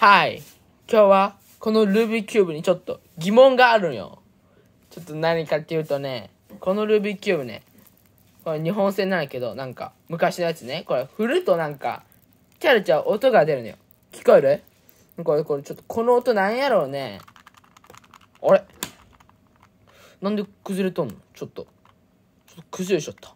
はい。今日は、このルービーキューブにちょっと疑問があるんよ。ちょっと何かっていうとね、このルービーキューブね、これ日本製なんやけど、なんか、昔のやつね、これ振るとなんか、チャルチャ音が出るのよ。聞こえるこれ、これ、ちょっとこの音なんやろうね。あれなんで崩れとんのちょっと。ちょっと崩れちゃった。